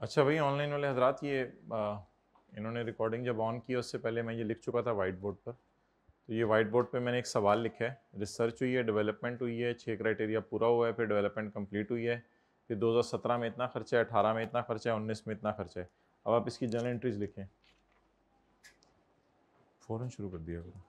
अच्छा भाई ऑनलाइन वाले हजरात ये आ, इन्होंने रिकॉर्डिंग जब ऑन की उससे पहले मैं ये लिख चुका था वाइट बोर्ड पर तो ये वाइट बोर्ड पर मैंने एक सवाल लिखा है रिसर्च हुई है डेवलपमेंट हुई है छः क्राइटेरिया पूरा हुआ है फिर डेवलपमेंट कम्प्लीट हुई है फिर दो में इतना खर्चा है अठारह में इतना खर्चा है उन्नीस में इतना खर्चा है अब आप इसकी जर्नल एंट्रीज लिखें फ़ौर शुरू कर दिया करो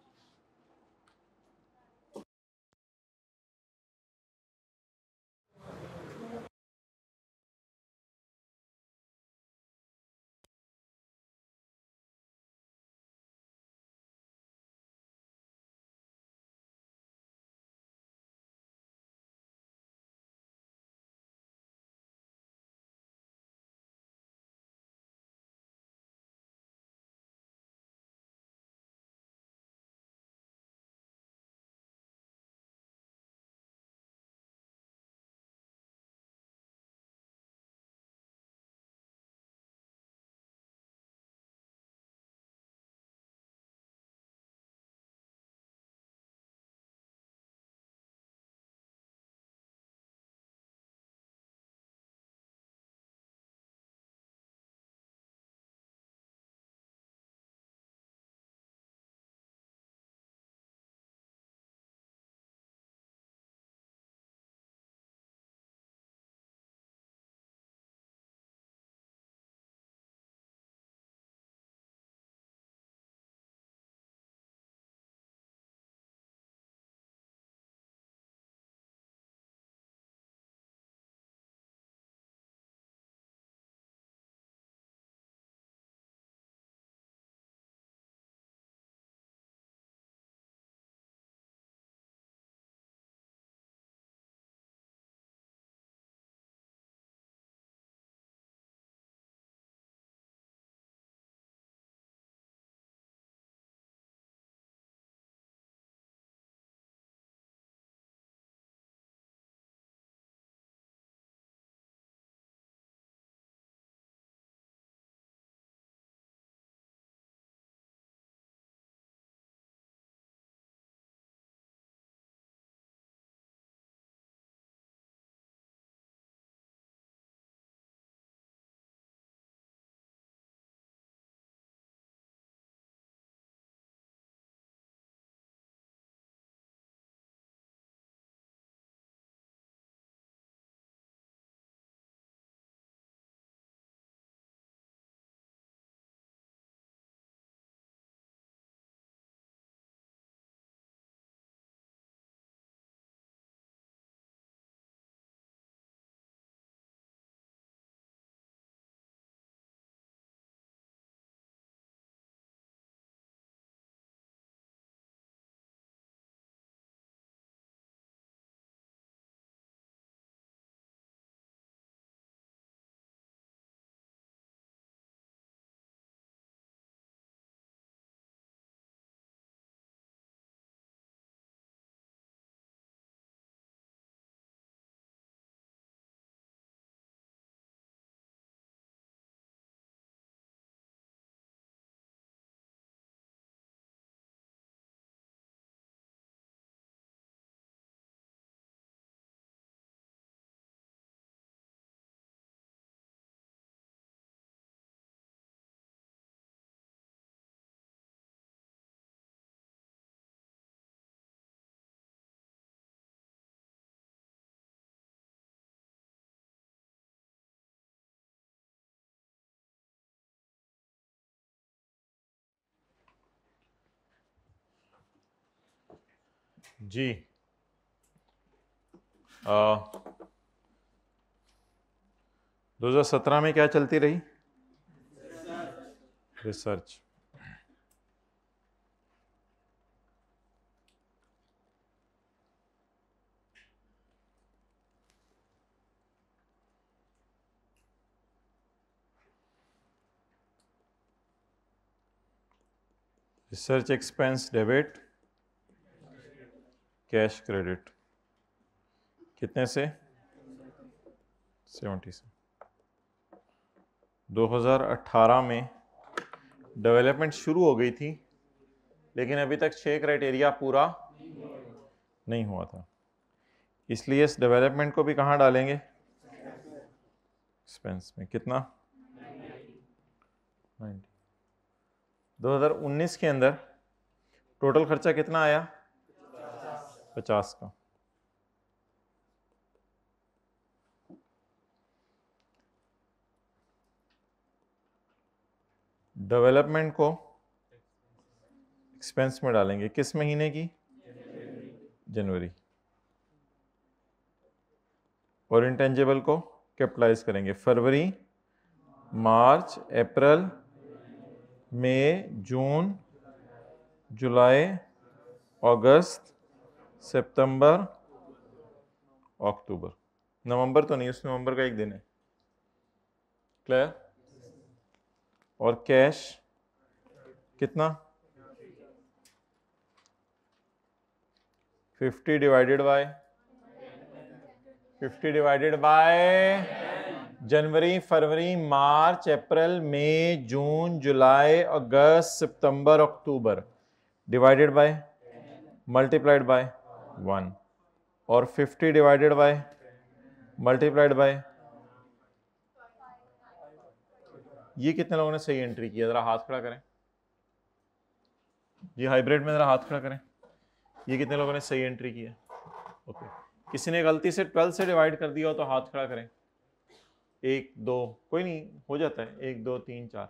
जी दो हज़ार सत्रह में क्या चलती रही research research expense debit cash credit कितने से सेवेंटी से 2018 में डेवलपमेंट शुरू हो गई थी लेकिन अभी तक छः क्राइटेरिया पूरा नहीं हुआ था इसलिए इस डेवलपमेंट को भी कहाँ डालेंगे एक्सपेंस में कितना 90 2019 के अंदर टोटल खर्चा कितना आया पचास का डेवलपमेंट को एक्सपेंस में डालेंगे किस महीने की जनवरी और इंटेंजेबल को कैपिटलाइज करेंगे फरवरी मार्च अप्रैल मई जून जुलाई अगस्त सितंबर अक्टूबर नवंबर तो नहीं उस नवंबर का एक दिन है क्लियर और कैश कितना fifty divided by fifty divided by जनवरी फरवरी मार्च अप्रैल मई जून जुलाई अगस्त सितंबर अक्टूबर divided by multiplied by one और fifty divided by multiplied by ये कितने लोगों ने सही एंट्री किया ज़रा हाथ खड़ा करें ये हाइब्रिड में ज़रा हाथ खड़ा करें ये कितने लोगों ने सही एंट्री किया ओके किसी ने गलती से ट्वेल्थ से डिवाइड कर दिया हो तो हाथ खड़ा करें एक दो कोई नहीं हो जाता है एक दो तीन चार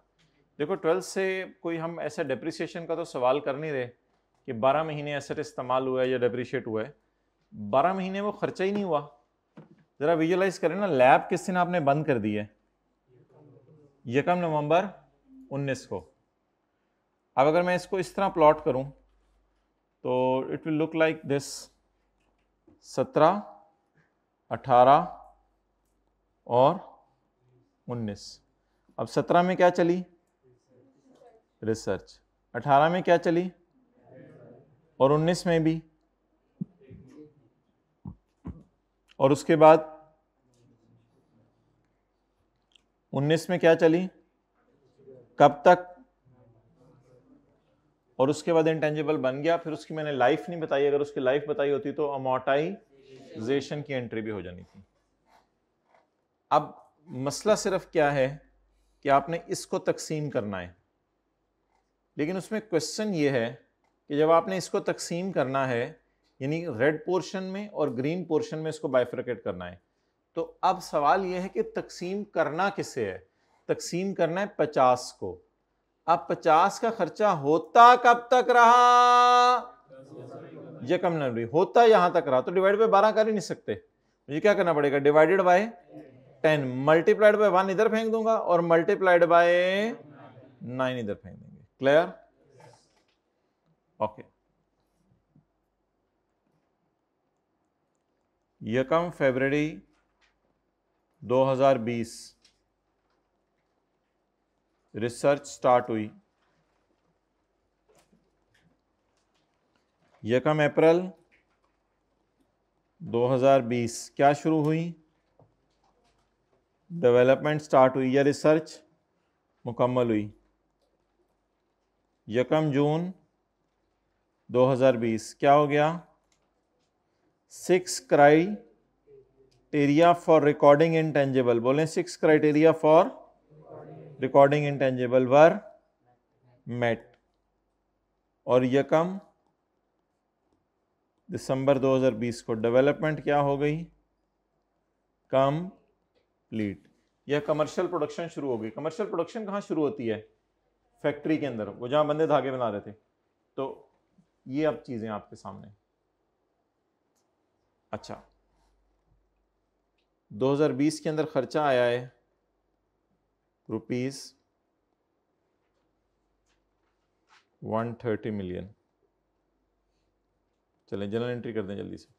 देखो ट्वेल्थ से कोई हम ऐसा डिप्रिसिएशन का तो सवाल कर नहीं रहे कि 12 महीने एसेट इस्तेमाल हुआ है या डेप्रिशिएट हुआ है बारह महीने वो खर्चा ही नहीं हुआ ज़रा विजुलाइज करें ना लैब किस दिन आपने बंद कर दी है यकम नवंबर 19 को अब अगर मैं इसको इस तरह प्लॉट करूं तो it will look like this 17, 18 और 19 अब 17 में क्या चली रिसर्च 18 में क्या चली और 19 में भी और उसके बाद 19 में क्या चली कब तक और उसके बाद इंटेंजिबल बन गया फिर उसकी मैंने लाइफ नहीं बताई अगर उसकी लाइफ बताई होती तो अमोटाइजेशन की एंट्री भी हो जानी थी अब मसला सिर्फ क्या है कि आपने इसको तकसीम करना है लेकिन उसमें क्वेश्चन ये है कि जब आपने इसको तकसीम करना है यानी रेड पोर्शन में और ग्रीन पोर्शन में इसको बाइफ्रिकेट करना है तो अब सवाल यह है कि तकसीम करना किसे है तकसीम करना है पचास को अब पचास का खर्चा होता कब तक रहा यह कम नंबरी होता यहां तक रहा तो डिवाइड बाई बारह कर ही नहीं सकते मुझे क्या करना पड़ेगा divided by ten multiplied by one इधर फेंक दूंगा और मल्टीप्लाइड बाय नाइन इधर फेंक देंगे क्लियर ओके यकम फेबररी 2020 रिसर्च स्टार्ट हुई यकम अप्रैल 2020 क्या शुरू हुई डेवलपमेंट स्टार्ट हुई या रिसर्च मुकम्मल हुई यकम जून 2020 क्या हो गया six criteria for recording tangible बोले six criteria for recording intangible were met और यकम दिसंबर 2020 को डेवलपमेंट क्या हो गई कम कंप्लीट यह कमर्शियल प्रोडक्शन शुरू हो गई कमर्शियल प्रोडक्शन कहाँ शुरू होती है फैक्ट्री के अंदर वो जहाँ बंदे धागे बना रहे थे तो ये अब चीज़ें आपके सामने अच्छा 2020 के अंदर खर्चा आया है रुपीज़ वन थर्टी मिलियन चलें जनरल एंट्री कर दें जल्दी से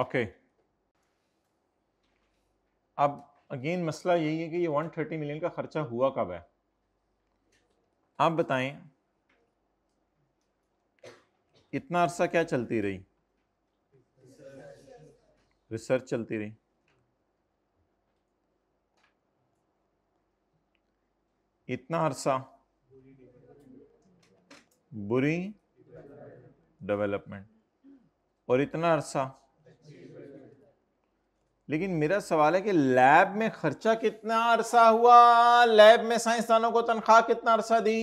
ओके अब अगेन मसला यही है कि ये 130 मिलियन का खर्चा हुआ कब है आप बताएं इतना अरसा क्या चलती रही रिसर्च चलती रही इतना अरसा बुरी डेवलपमेंट और इतना अरसा लेकिन मेरा सवाल है कि लैब में खर्चा कितना अरसा हुआ लैब में साइंसदानों को तनख्वाह कितना अरसा दी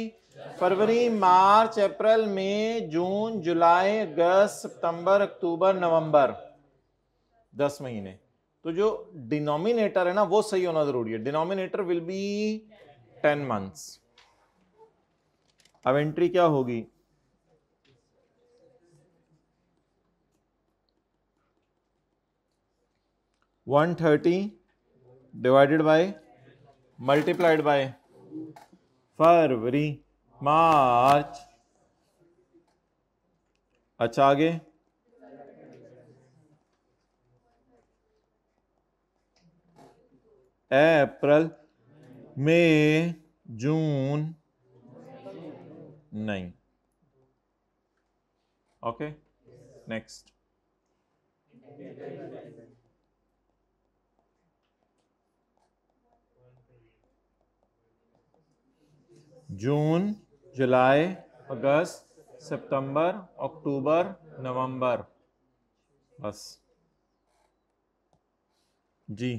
फरवरी मार्च अप्रैल मई जून जुलाई अगस्त सितंबर अक्टूबर नवंबर दस महीने तो जो डिनोमिनेटर है ना वो सही होना जरूरी है denominator will be ten months अब एंट्री क्या होगी one thirty divided by multiplied by फरवरी मार्च अच्छा आगे अप्रैल मई जून नहीं ओके नेक्स्ट जून जुलाई अगस्त सितंबर अक्टूबर नवंबर बस जी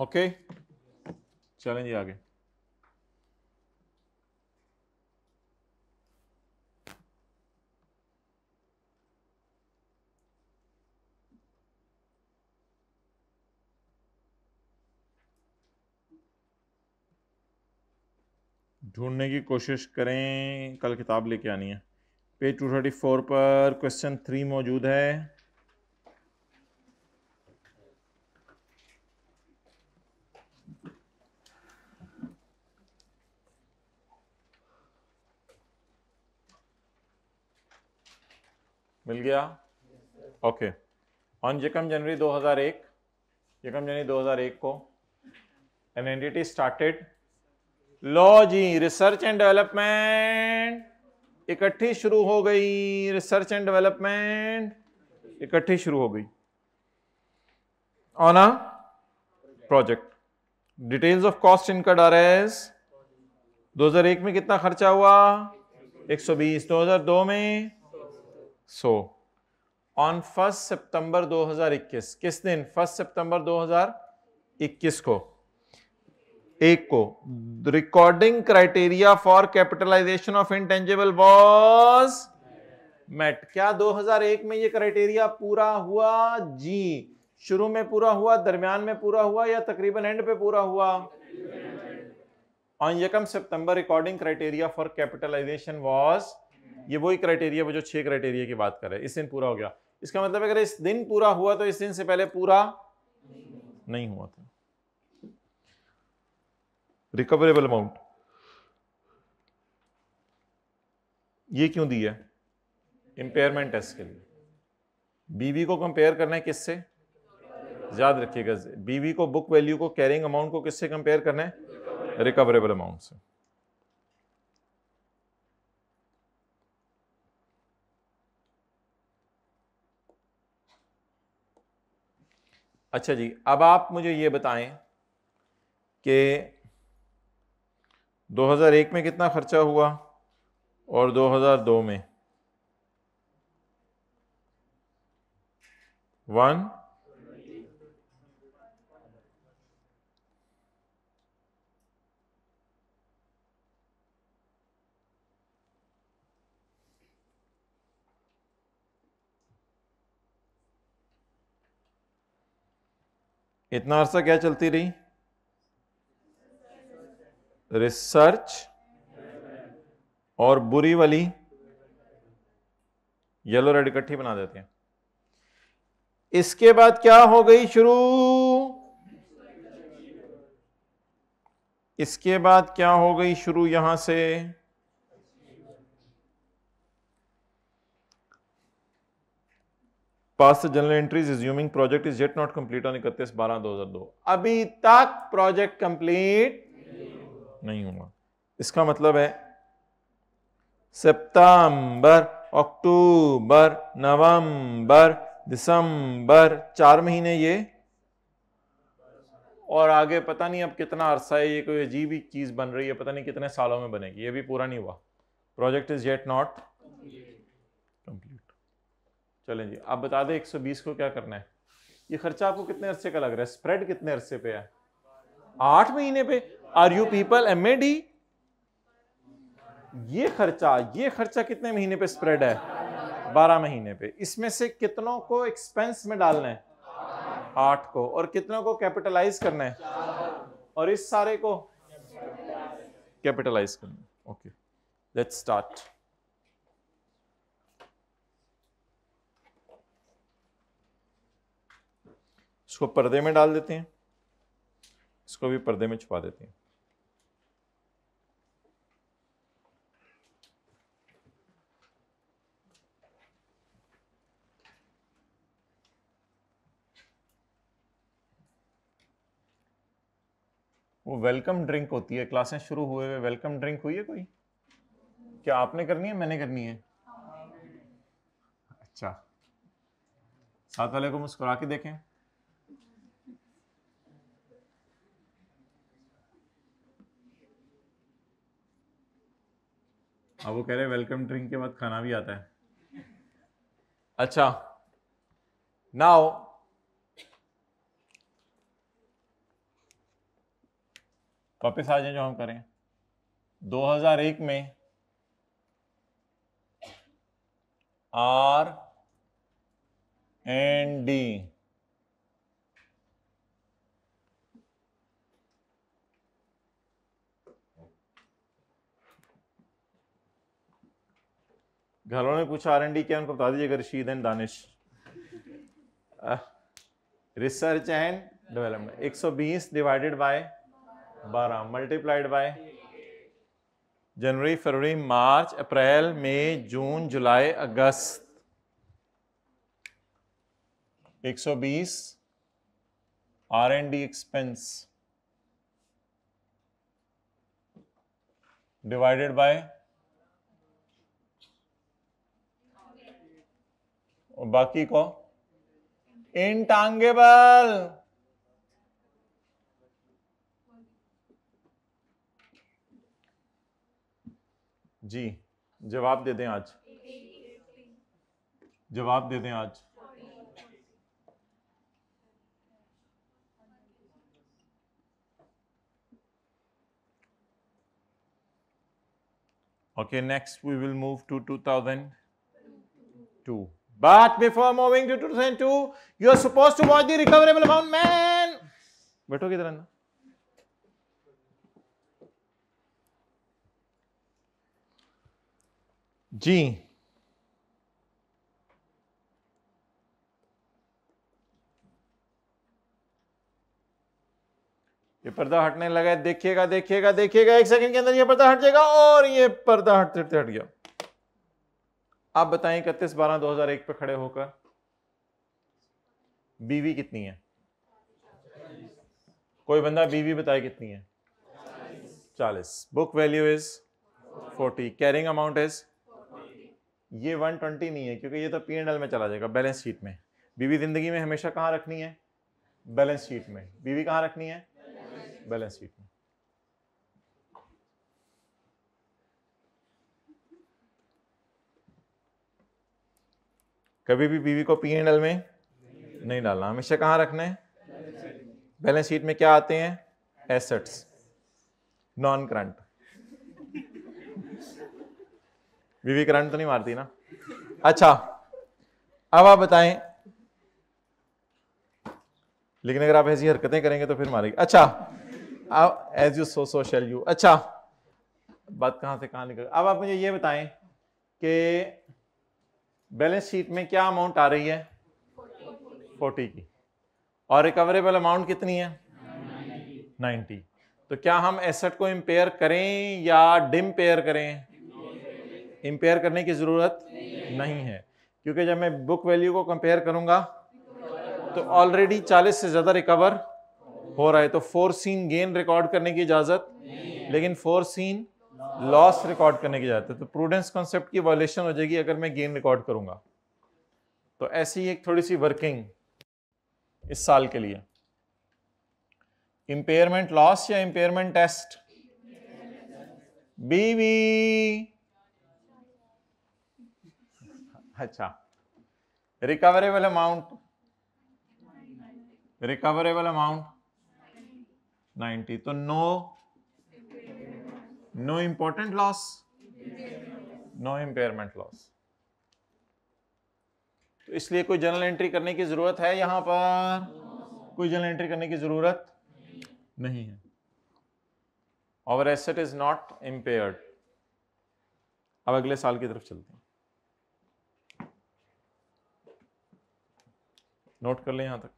ओके चलें जी आगे ढूंढने की कोशिश करें कल किताब लेके आनी है पेज 234 पर क्वेश्चन थ्री मौजूद है मिल गया ओके ऑन यकम जनवरी 2001 यकम जनवरी 2001 को एन एंटिटी स्टार्टेड लॉ जी रिसर्च एंड डेवलपमेंट इकट्ठी शुरू हो गई रिसर्च एंड डेवलपमेंट इकट्ठी शुरू हो गई on a project details of cost incurred R S दो में कितना खर्चा हुआ 120 2002 में सो ऑन फर्स्ट सितंबर 2021 किस दिन फर्स्ट सितंबर 2021 को एक को recording criteria for capitalization of intangible was met क्या 2001 में ये क्राइटेरिया पूरा हुआ जी शुरू में पूरा हुआ दरमियान में पूरा हुआ या तकरीबन एंड पे पूरा हुआ ऑन यकम सितंबर recording criteria for capitalization was ये वही क्राइटेरिया वो जो छः क्राइटेरिया की बात कर रहे हैं इस दिन पूरा हो गया इसका मतलब अगर इस दिन पूरा हुआ तो इस दिन से पहले पूरा नहीं हुआ था रिकवरेबल अमाउंट ये क्यों दी है इम्पेयरमेंट टेस्ट के लिए बीवी को कंपेयर करना है किससे याद रखिएगा बीवी को बुक वैल्यू को कैरिंग अमाउंट को किससे कंपेयर करना है रिकवरेबल अमाउंट से अच्छा जी अब आप मुझे ये बताएं कि 2001 में कितना खर्चा हुआ और 2002 में वन इतना अरसा क्या चलती रही रिसर्च और बुरी वाली येलो रेड इकट्ठी बना देते हैं इसके बाद क्या हो गई शुरू इसके बाद क्या हो गई शुरू यहां से pass entries assuming project is yet not complete on इकतीस बारह दो हजार दो अभी तक प्रोजेक्ट कंप्लीट नहीं हुआ इसका मतलब है सितंबर अक्टूबर नवंबर दिसंबर चार महीने ये और आगे पता नहीं अब कितना अरसा है ये कोई अजीब ही चीज बन रही है पता नहीं कितने सालों में बनेगी ये भी पूरा नहीं हुआ प्रोजेक्ट इज येट नॉट चलें जी आप बता दें 120 को क्या करना है ये खर्चा आपको कितने अरसे का लग रहा है स्प्रेड कितने अरसे पे है आठ महीने पे are you people M A D ये खर्चा ये खर्चा कितने महीने पे स्प्रेड है बारह महीने पे इसमें से कितनों को एक्सपेंस में डालना है आठ को और कितनों को कैपिटलाइज करना है और इस सारे को कैपिटलाइज करना है ओके लेट्स स्टार्ट इसको पर्दे में डाल देते हैं इसको भी पर्दे में छुपा देते हैं वो वेलकम ड्रिंक होती है क्लासें शुरू हुए हुए वेलकम ड्रिंक हुई है कोई क्या आपने करनी है मैंने करनी है अच्छा साथ वाले को मुस्कुरा के देखें अब वो कह रहे वेलकम ड्रिंक के बाद खाना भी आता है अच्छा नाउ वापिस आ जाए जो हम करें 2001 में आर एंड डी घर वालों ने पूछा आर एंड डी क्या उनको बता दीजिए अगर Rashid and Danish research and development 120 divided by 12 multiplied by जनवरी फरवरी मार्च अप्रैल मई जून जुलाई अगस्त 120 R and D expense divided by और बाकी को इंटांगेबल जी जवाब दे दें आज जवाब दे दें आज okay next we will move to two thousand two But before moving to 2002, you are supposed to watch the recoverable amount, man. बैठो किधर ना जी ये पर्दा हटने लगा है देखिएगा देखिएगा देखिएगा एक सेकंड के अंदर ये पर्दा हट जाएगा और ये पर्दा हटते हटते हट गया आप बताएं इकतीस बारह दो हजार एक पे खड़े होकर बीवी कितनी है कोई बंदा बीवी बताए कितनी है चालीस book value is forty carrying amount is ये वन ट्वेंटी नहीं है क्योंकि ये तो पी एंड एल में चला जाएगा बैलेंस शीट में बीवी जिंदगी में हमेशा कहाँ रखनी है बैलेंस शीट में बीवी कहाँ रखनी है बैलेंस शीट में कभी भी बीवी को पी में नहीं, नहीं डालना हमेशा कहाँ रखना है बैलेंस शीट में क्या आते हैं assets non current BV current तो नहीं मारती ना अच्छा अब आप बताएं लेकिन अगर आप ऐसी हरकतें करेंगे तो फिर मारेंगे अच्छा अब as you sow so shall you अच्छा बात कहां से कहां निकल अब आप मुझे ये बताएं कि बैलेंस शीट में क्या अमाउंट आ रही है फोर्टी की और रिकवरेबल अमाउंट कितनी है नाइन्टी तो क्या हम एसेट को इम्पेयर करें या डिम पेयर करें इम्पेयर करने की ज़रूरत नहीं है क्योंकि जब मैं बुक वैल्यू को कंपेयर करूंगा तो ऑलरेडी 40 से ज़्यादा रिकवर हो रहा है तो फोर सीन गेन रिकॉर्ड करने की इजाज़त लेकिन फोर सीन लॉस रिकॉर्ड करने तो की जाती है तो प्रूडेंस कॉन्सेप्ट की वॉलेशन हो जाएगी अगर मैं गेन रिकॉर्ड करूंगा तो ऐसी एक थोड़ी सी वर्किंग इस साल के लिए इंपेयरमेंट लॉस या इंपेयरमेंट टेस्ट बीवी अच्छा रिकवरेबल अमाउंट रिकवरेबल अमाउंट 90 तो no no no important loss no impairment loss तो इसलिए कोई जनरल एंट्री करने की जरूरत है यहां पर कोई जनरल एंट्री करने की जरूरत नहीं है और एसेट इज नॉट इम्पेयर्ड अब अगले साल की तरफ चलते हैं नोट कर लें यहां तक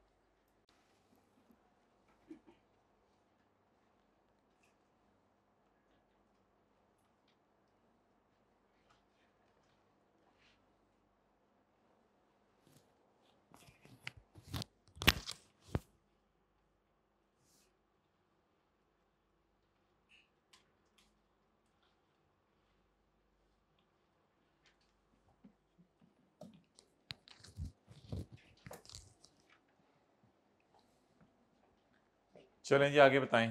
चलें जी आगे बताएं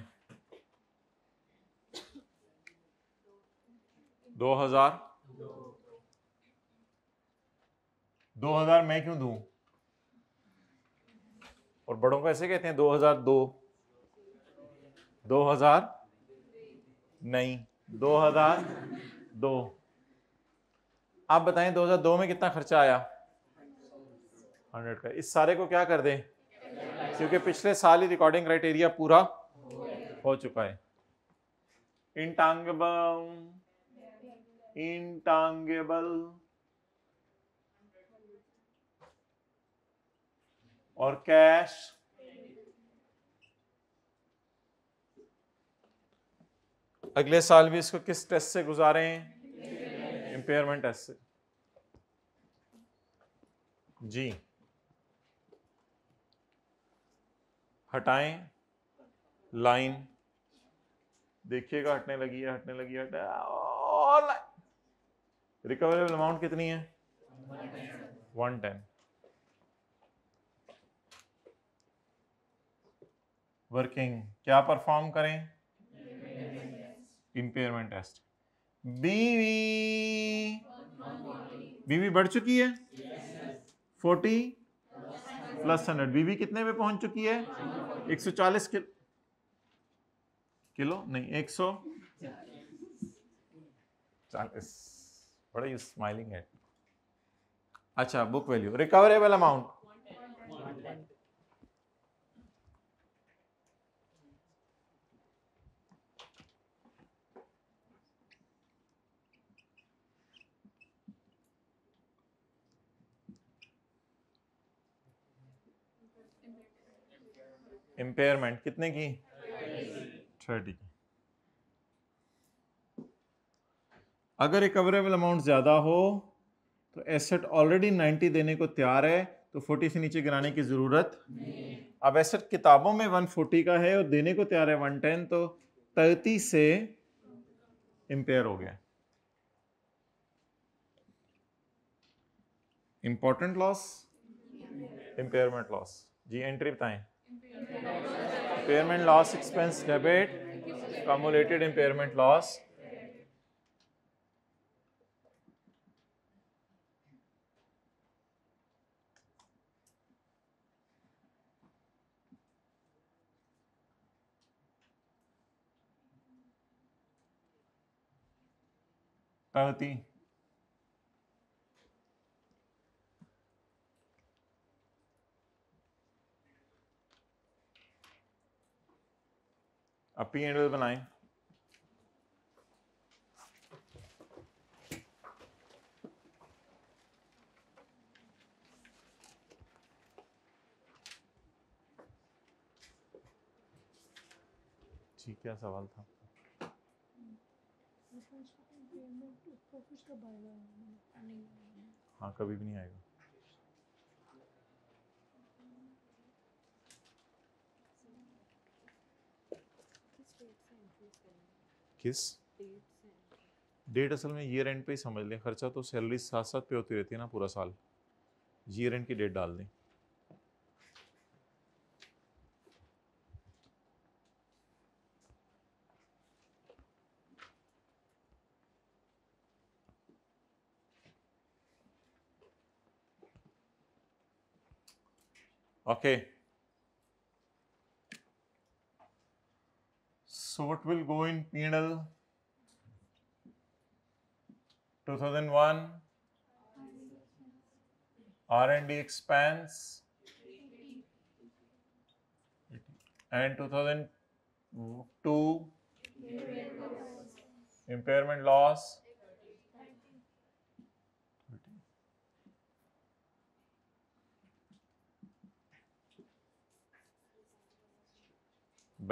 2000 2000 मैं क्यों दूं और बड़ों को ऐसे कहते हैं 2002 2000 नहीं 2002 आप बताएं 2002 में कितना खर्चा आया 100 का इस सारे को क्या कर दें क्योंकि पिछले साल ही रिकॉर्डिंग क्राइटेरिया पूरा हो चुका है इंटांगबल इंटांगेबल और कैश अगले साल भी इसको किस टेस्ट से गुजारे इंपेयरमेंट टेस्ट से जी हटाएं लाइन देखिएगा हटने लगी है हटने लगी है ऑल रिकवरेबल अमाउंट कितनी है वन टेन वर्किंग क्या परफॉर्म करें इंपेयरमेंट टेस्ट बीवी बीवी बढ़ चुकी है forty yes, plus hundred BV कितने पे पहुंच चुकी है 140 किलो किलो नहीं 140 सौ बड़ा यू स्माइलिंग है अच्छा book value recoverable amount impairment कितने की थर्टी की अगर रिकवरेबल अमाउंट ज़्यादा हो तो एसेट ऑलरेडी नाइन्टी देने को तैयार है तो फोर्टी से नीचे गिराने की ज़रूरत अब एसेट किताबों में वन फोर्टी का है और देने को तैयार है वन टेन तो तैती से इम्पेयर हो गया इंपॉर्टेंट लॉस इम्पेयरमेंट लॉस जी एंट्री बताएं impairment loss expense debit, accumulated impairment loss. Thirty. अब पी एंड एल बनाएं जी क्या सवाल था तो हाँ कभी भी नहीं आएगा इक्कीस डेट असल में ईयर एंड पे ही समझ लें खर्चा तो सैलरी साथ साथ पे होती रहती है ना पूरा साल ईयर एंड की डेट डाल दें Okay. So what will go in P&L 2001 R&D expense and 2002 impairment loss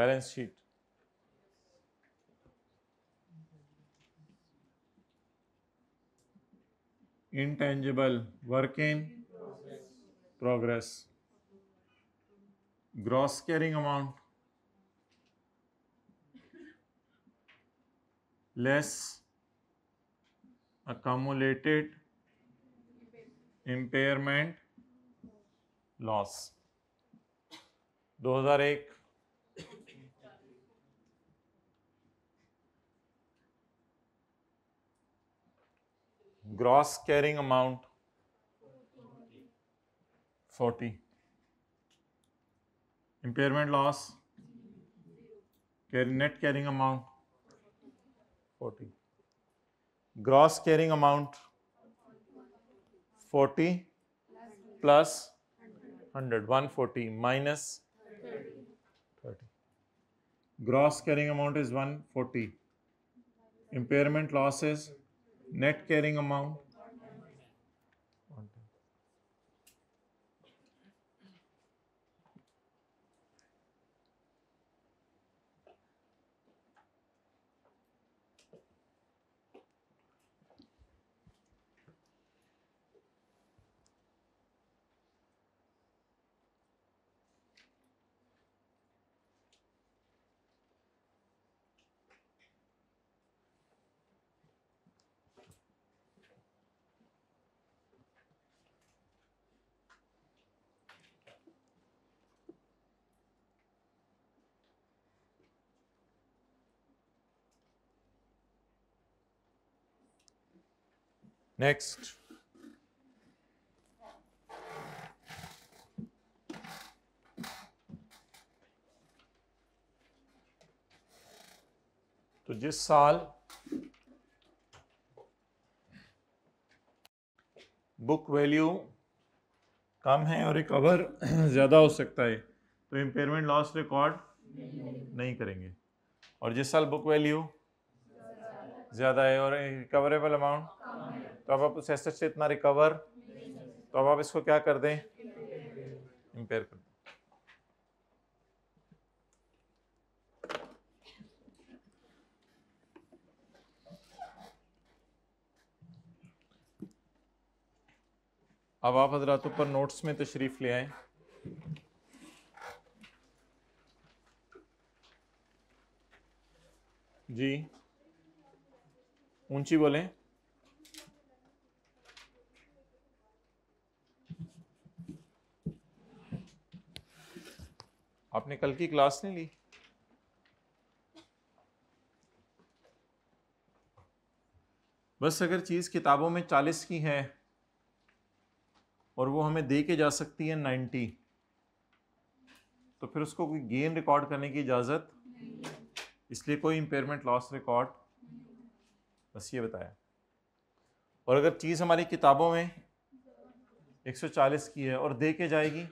balance sheet intangible work in progress gross carrying amount less accumulated impairment loss 2001 gross carrying amount 40 impairment loss carry, net carrying amount 40 gross carrying amount 40 plus 100 30 gross carrying amount is 140 impairment losses net carrying amount Next. तो जिस साल book value कम है और recover ज़्यादा हो सकता है तो इम्पेयरमेंट लॉस रिकॉर्ड नहीं करेंगे और जिस साल बुक वैल्यू ज़्यादा है और रिकवरेबल अमाउंट तो अब आप उस एसेट से इतना रिकवर तो अब आप इसको क्या कर दें इम्पेयर कर दें अब आप हजरात पर नोट्स में तशरीफ़ ले आए जी ऊंची बोलें आपने कल की क्लास नहीं ली बस अगर चीज़ किताबों में चालीस की है और वो हमें दे के जा सकती है नाइन्टी तो फिर उसको कोई गेन रिकॉर्ड करने की इजाज़त इसलिए कोई इम्पेयरमेंट लॉस रिकॉर्ड बस ये बताया और अगर चीज़ हमारी किताबों में 140 की है और दे के जाएगी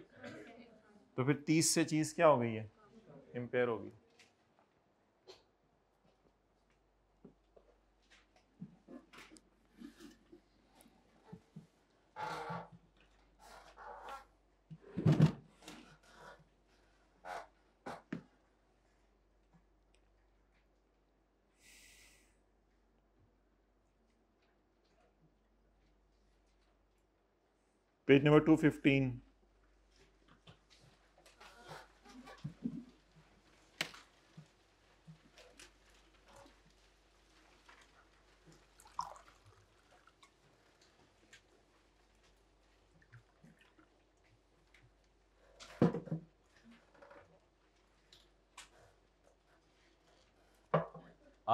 तो फिर तीस से चीज़ क्या हो गई है इम्पेयर गई पेज नंबर टू फिफ्टीन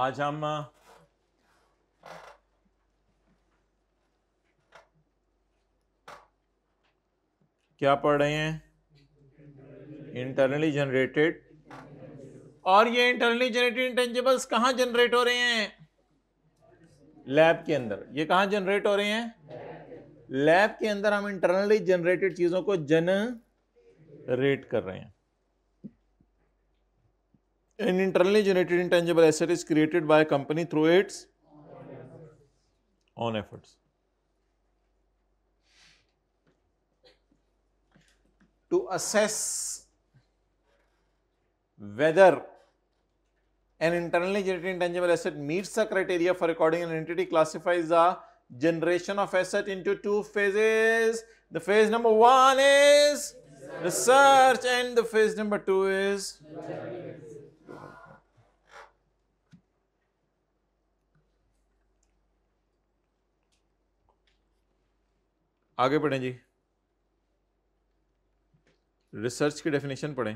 आज हम क्या पढ़ रहे हैं इंटरनली जनरेटेड और ये इंटरनली जनरेटेड इंटेंजिबल्स कहाँ जनरेट हो रहे हैं लैब के अंदर ये कहाँ जनरेट हो रहे हैं लैब के अंदर हम इंटरनली जनरेटेड चीज़ों को जनरेट कर रहे हैं An internally generated intangible asset is created by a company through its own efforts. To assess whether an internally generated intangible asset meets the criteria for recording an entity classifies the generation of asset into two phases. The phase number one is research and the phase number two is आगे पढ़ें जी research की definition पढ़ें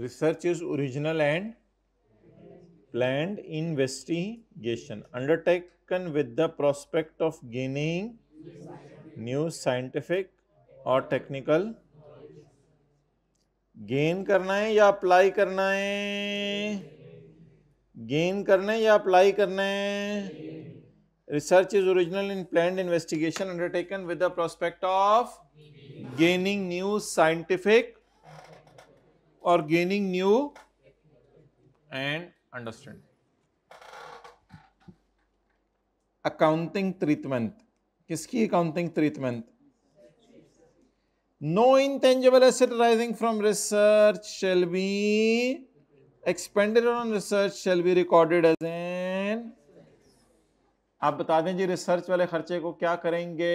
research is original and planned investigation undertaken with the prospect of gaining new scientific और technical gain करना है या apply करना है गेन करना है या अप्लाई करना है research is original in planned investigation undertaken with the prospect of gaining new scientific or gaining new and understanding. Accounting treatment किसकी accounting treatment no intangible asset rising from research shall be expended on research shall be recorded as an आप बता दें जी research वाले खर्चे को क्या करेंगे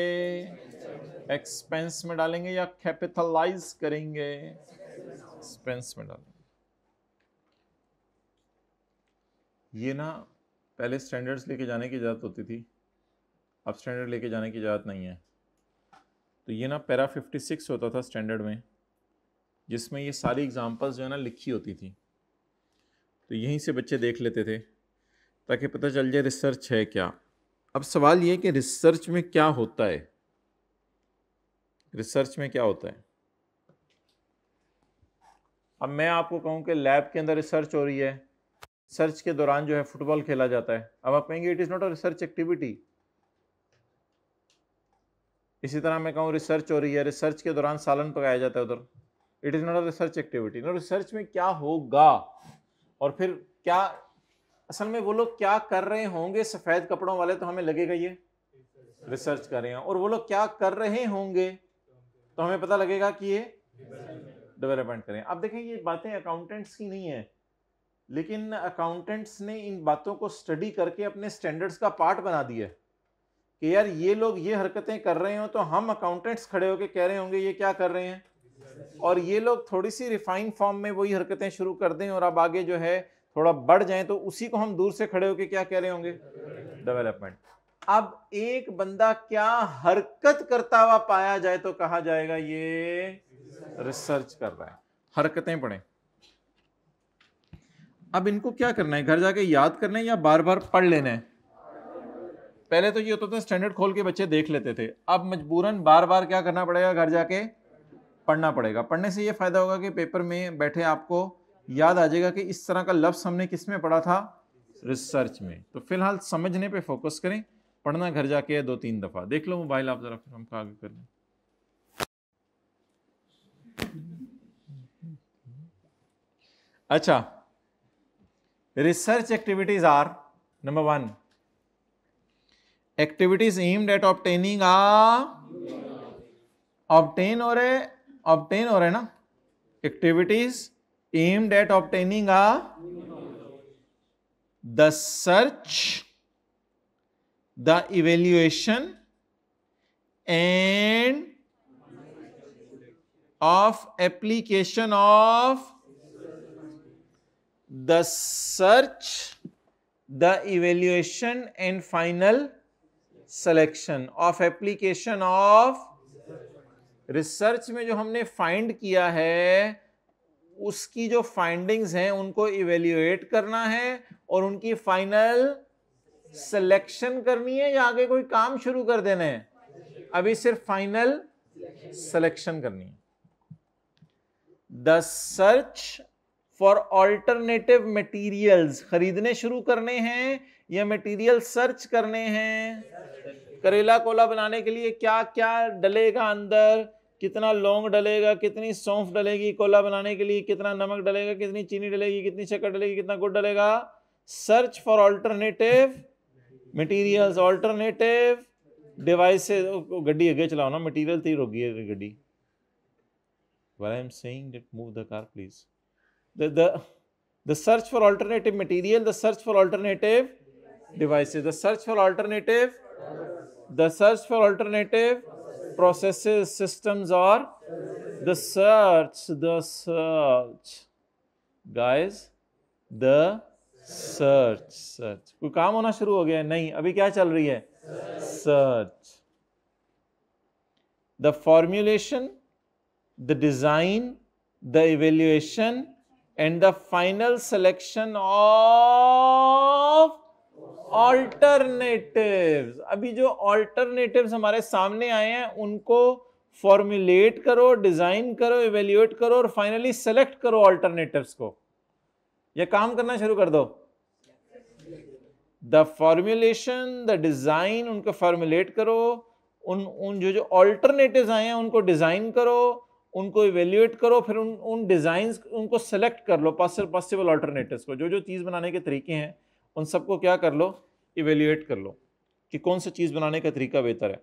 expense में डालेंगे या कैपिटलाइज करेंगे स्प्रेंस में डालेंगे ये ना पहले स्टैंडर्ड्स लेके जाने की इजाज़त होती थी अब स्टैंडर्ड लेके जाने की इजाज़त नहीं है तो ये ना पैरा 56 होता था स्टैंडर्ड में जिसमें ये सारी एग्ज़ाम्पल्स जो है ना लिखी होती थी तो यहीं से बच्चे देख लेते थे ताकि पता चल जाए रिसर्च है क्या अब सवाल ये कि रिसर्च में क्या होता है रिसर्च में क्या होता है अब मैं आपको कहूँ कि लैब के अंदर रिसर्च हो रही है सर्च के दौरान जो है फुटबॉल खेला जाता है अब आप कहेंगे it is not a research activity इसी तरह मैं कहूँ रिसर्च हो रही है रिसर्च के दौरान सालन पकाया जाता है उधर it is not a research activity no research में क्या होगा और फिर क्या असल में वो लोग क्या कर रहे होंगे सफ़ेद कपड़ों वाले तो हमें लगेगा ये रिसर्च कर रहे हैं और वो लोग क्या कर रहे होंगे तो हमें पता लगेगा कि ये डेवलपमेंट करें अब देखें ये बातें अकाउंटेंट्स की नहीं है लेकिन अकाउंटेंट्स ने इन बातों को स्टडी करके अपने स्टैंडर्ड्स का पार्ट बना दिया कि यार ये लोग ये हरकतें कर रहे हो तो हम अकाउंटेंट्स खड़े होकर कह रहे होंगे ये क्या कर रहे हैं और ये लोग थोड़ी सी रिफाइन फॉर्म में वही हरकतें शुरू कर दें और अब आगे जो है थोड़ा बढ़ जाए तो उसी को हम दूर से खड़े होकर क्या कह रहे होंगे डेवलपमेंट अब एक बंदा क्या हरकत करता हुआ पाया जाए तो कहा जाएगा ये रिसर्च कर रहा है हरकतें पढ़े अब इनको क्या करना है घर जाके याद करना है या बार बार पढ़ लेना है पहले तो ये होता था स्टैंडर्ड खोल के बच्चे देख लेते थे अब मजबूरन बार बार क्या करना पड़ेगा घर जाके पढ़ना पड़ेगा पढ़ने से ये फ़ायदा होगा कि पेपर में बैठे आपको याद आ जाएगा कि इस तरह का लफ्स हमने किस में पढ़ा था रिसर्च में तो फिलहाल समझने पे फोकस करें पढ़ना घर जाके दो तीन दफ़ा देख लो मोबाइल आप ज़रा फिर हम आगे कर लें अच्छा research activities are number one activities aimed at obtaining obtain हो रहे ऑप्टेन हो रहे ना activities aimed at obtaining ah the search the evaluation and of application of the search the evaluation and final selection of application of research में जो हमने find किया है उसकी जो फाइंडिंग्स हैं उनको इवेल्युएट करना है और उनकी फाइनल सेलेक्शन करनी है या आगे कोई काम शुरू कर देना है अभी सिर्फ फाइनल सेलेक्शन करनी है the search for alternative materials खरीदने शुरू करने हैं या मटेरियल सर्च करने हैं करेला कोला बनाने के लिए क्या क्या डलेगा अंदर कितना लौंग डलेगा कितनी सौंफ डलेगी कोला बनाने के लिए कितना नमक डलेगा कितनी चीनी डलेगी कितनी शक्कर डलेगी कितना गुड़ डलेगा search for alternative materials alternative device गड्डी अगे चलाओ ना मटेरियल थी है गड्डी While um am that move the car please the, the, the search for alternative material, the search for alternative devices, the search for alternative, the search for alternative processes, systems or the search, the search. Guys, the search, search. कोई काम होना शुरू हो गया है नहीं अभी क्या चल रही है search the formulation the design the evaluation and the final selection of alternatives अभी जो ऑल्टरनेटिव्स हमारे सामने आए हैं उनको फॉर्मुलेट करो डिजाइन करो इवेल्यूएट करो और फाइनली सेलेक्ट करो ऑल्टरनेटिव्स को यह काम करना शुरू कर दो द फॉर्मुलेशन द डिजाइन उनको फॉर्मुलेट करो उन उन जो जो ऑल्टरनेटिव्स आए हैं उनको डिजाइन करो उनको इवेल्यूएट करो फिर उन उन डिज़ाइन उनको सेलेक्ट कर लो पॉसिबल ऑल्टरनेटिव्स को जो जो चीज़ बनाने के तरीके हैं उन सबको क्या कर लो इवेल्यूएट कर लो कि कौन सा चीज़ बनाने का तरीका बेहतर है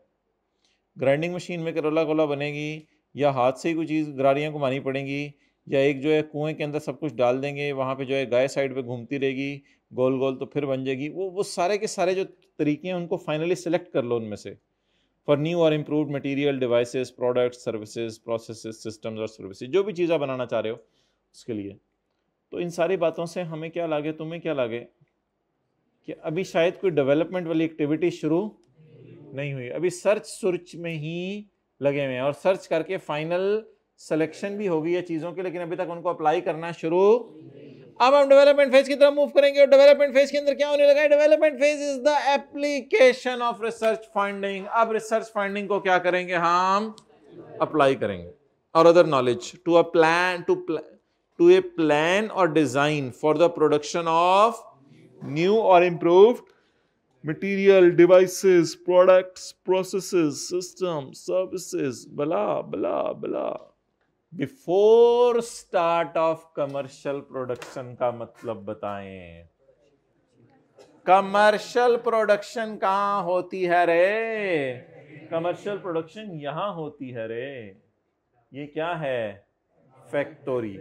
ग्राइंडिंग मशीन में करोला कोला बनेगी या हाथ से ही कोई चीज़ गरारियाँ घुमानी पड़ेंगी या एक जो है कुएं के अंदर सब कुछ डाल देंगे वहाँ पे जो है गाय साइड पे घूमती रहेगी गोल गोल तो फिर बन जाएगी वो वो सारे के सारे जो तरीके हैं उनको फाइनली सेलेक्ट कर लो उनमें से फॉर न्यू और improve material devices product services processes systems और सर्विसेज जो भी चीज़ आप बनाना चाह रहे हो उसके लिए तो इन सारी बातों से हमें क्या लागे तुम्हें क्या लागे कि अभी शायद कोई डेवलपमेंट वाली एक्टिविटी शुरू नहीं हुई अभी सर्च सुर्च में ही लगे हुए हैं और सर्च करके फाइनल सिलेक्शन भी होगी ये चीज़ों की लेकिन अभी तक उनको अप्लाई करना शुरू अब हम डेवलपमेंट फेज की तरफ मूव करेंगे और डेवलपमेंट फेज के अंदर क्या होने लगा है development phase is the application of research finding अब रिसर्च फाइंडिंग को क्या करेंगे हम अप्लाई करेंगे और other knowledge to a plan to to a plan और design for the production of new और improve material devices product process system services blah blah blah before start of commercial production का मतलब बताएं commercial production कहां होती है रे commercial production यहां होती है रे ये क्या है फैक्टोरी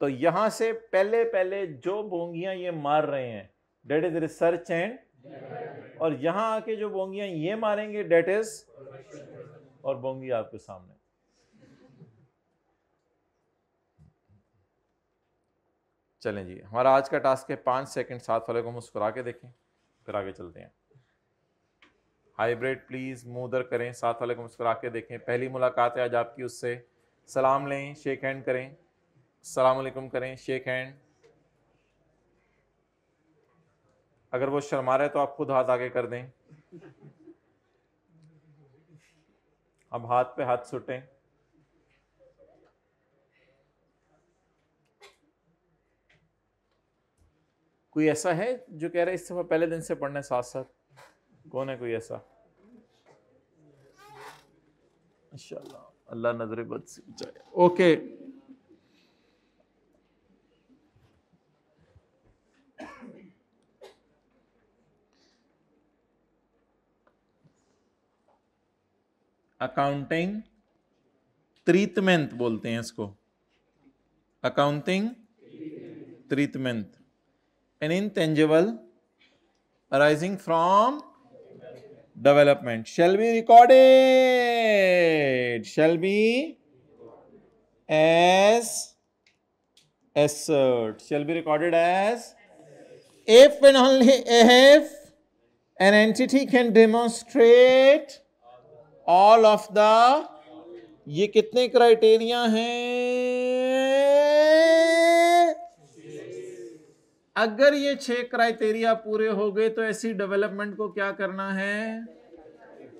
तो यहां से पहले पहले जो बोंगियां ये मार रहे हैं डेट इज रिसर्च एंड और यहां आके जो बोंगियां ये मारेंगे डेट इज और बोंगी आपके सामने चलें जी हमारा आज का टास्क है पाँच सेकंड सात वाले को मुस्कुरा के देखें फिर आगे चलते हैं हाइब्रिड प्लीज़ मुँह उधर करें साथ वाले को मुस्कुरा के देखें पहली मुलाकात है आज आपकी उससे सलाम लें शेक हैंड करें सलामकुम करें शेक हैंड अगर वो शर्मा रहे तो आप खुद हाथ आगे कर दें अब हाथ पे हाथ सुटें कोई ऐसा है जो कह रहा है इस दफ़ा पहले दिन से पढ़ना है साथ साथ कौन है कोई ऐसा इंशाल्लाह अल्लाह नजर बद से बचाए ओके अकाउंटिंग ट्रीटमेंट बोलते हैं इसको accounting treatment and intangible arising from development shall be recorded shall be as assert shall be recorded as if and only if an entity can demonstrate all of the ये कितने criteria हैं अगर ये छह criteria पूरे हो गए तो ऐसी डेवलपमेंट को क्या करना है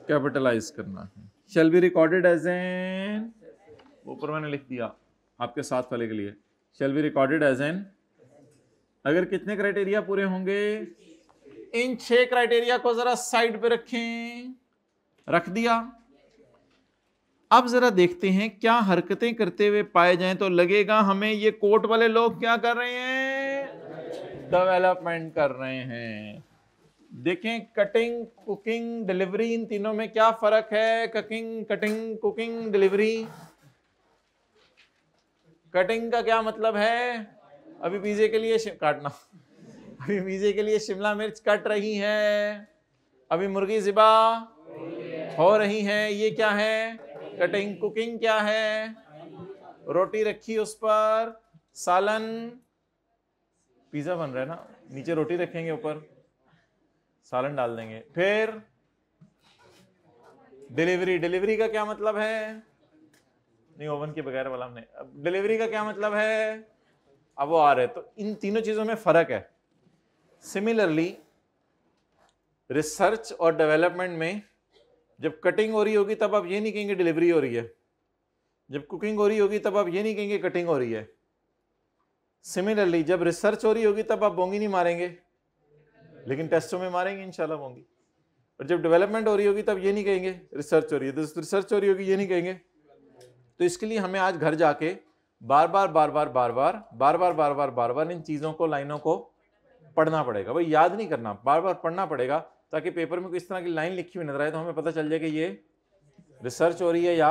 कैपिटलाइज करना है shall be recorded as an ऊपर मैंने लिख दिया आपके साथ वाले के लिए shall be recorded as an अगर कितने क्राइटेरिया पूरे होंगे इन छह क्राइटेरिया को जरा साइड पे रखें रख दिया अब जरा देखते हैं क्या हरकतें करते हुए पाए जाएं तो लगेगा हमें ये कोर्ट वाले लोग क्या कर रहे हैं डेवलपमेंट कर रहे हैं देखें कटिंग कुकिंग डिलीवरी इन तीनों में क्या फ़र्क है cooking cutting cooking delivery cutting का क्या मतलब है अभी पिज़्ज़े के लिए काटना अभी पिज़्ज़े के लिए शिमला मिर्च कट रही है अभी मुर्गी ज़िबा हो रही है ये क्या है कटिंग कुकिंग क्या है रोटी रखी उस पर सालन पिज़्ज़ा बन रहा है ना नीचे रोटी रखेंगे ऊपर सालन डाल देंगे फिर डिलीवरी डिलीवरी का क्या मतलब है नहीं ओवन के बगैर वाला हमने अब डिलीवरी का क्या मतलब है अब वो आ रहे तो इन तीनों चीज़ों में फ़र्क है सिमिलरली रिसर्च और डेवलपमेंट में जब कटिंग हो रही होगी तब आप ये नहीं कहेंगे डिलीवरी हो रही है जब कुकिंग हो रही होगी तब आप ये नहीं कहेंगे कटिंग हो रही है सिमिलरली जब रिसर्च हो रही होगी तब आप बोंगी नहीं मारेंगे लेकिन टेस्टों में मारेंगे इंशाल्लाह बोंगी और जब डेवलपमेंट हो रही होगी तब ये नहीं कहेंगे रिसर्च हो रही है रिसर्च तो हो रही होगी ये नहीं कहेंगे तो इसके लिए हमें आज घर जाके बार बार बार बार बार बार बार बार बार बार बार बार इन चीज़ों को लाइनों को पढ़ना पड़ेगा भाई याद नहीं करना बार बार पढ़ना पड़ेगा ताकि पेपर में कोई इस तरह की लाइन लिखी हुई नजर आए तो हमें पता चल जाए कि ये रिसर्च हो रही है या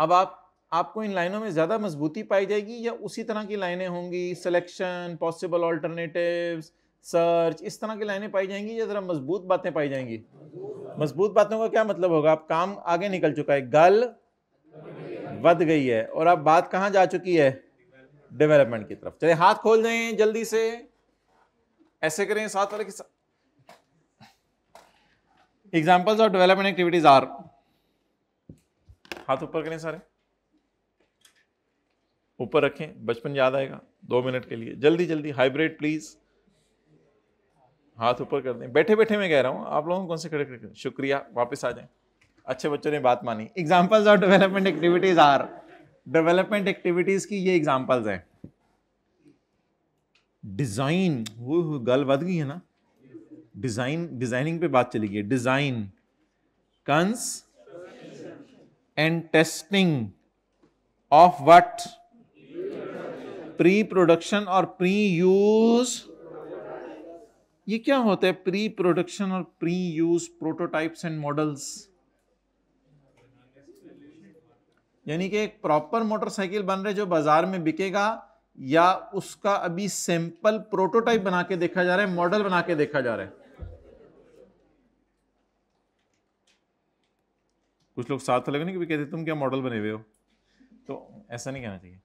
अब आप आपको इन लाइनों में ज़्यादा मजबूती पाई जाएगी या उसी तरह की लाइनें होंगी सिलेक्शन पॉसिबल ऑल्टरनेटिव सर्च इस तरह की लाइनें पाई जाएंगी या ज़रा मजबूत बातें पाई जाएंगी मजबूत बातों का क्या मतलब होगा आप काम आगे निकल चुका है गल बढ़ गई है और अब बात कहाँ जा चुकी है डेवलपमेंट की तरफ चलिए हाथ खोल दें जल्दी से ऐसे करें साथ वाले के साथ examples of development activities are हाथ ऊपर करें सारे ऊपर रखें बचपन याद आएगा दो मिनट के लिए जल्दी जल्दी हाइब्रिड प्लीज़ हाथ ऊपर कर दें बैठे बैठे मैं कह रहा हूँ आप लोगों को कौन से खड़े खड़े शुक्रिया वापस आ जाएं अच्छे बच्चों ने बात मानी examples of development activities are development activities की ये एग्जाम्पल्स हैं डिज़ाइन वो गल बद गई है ना डिज़ाइन डिज़ाइनिंग पे बात चली गई design cons and testing of what pre production और प्री यूज ये क्या होता है प्री प्रोडक्शन और pre use prototypes and models यानी कि एक प्रॉपर मोटरसाइकिल बन रहे जो बाजार में बिकेगा या उसका अभी सैंपल प्रोटोटाइप बना के देखा जा रहा है मॉडल बना के देखा जा रहा है कुछ लोग साथ लगे ना कि कहते तुम क्या मॉडल बने हुए हो तो ऐसा नहीं कहना चाहिए